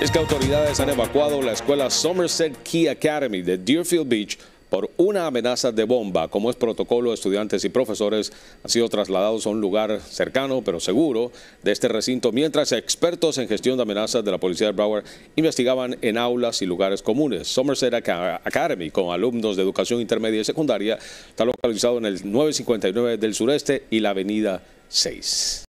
es que autoridades han evacuado la escuela Somerset Key Academy de Deerfield Beach por una amenaza de bomba. Como es protocolo, estudiantes y profesores han sido trasladados a un lugar cercano, pero seguro, de este recinto, mientras expertos en gestión de amenazas de la policía de Broward investigaban en aulas y lugares comunes. Somerset Academy, con alumnos de educación intermedia y secundaria, está localizado en el 959 del sureste y la avenida 6.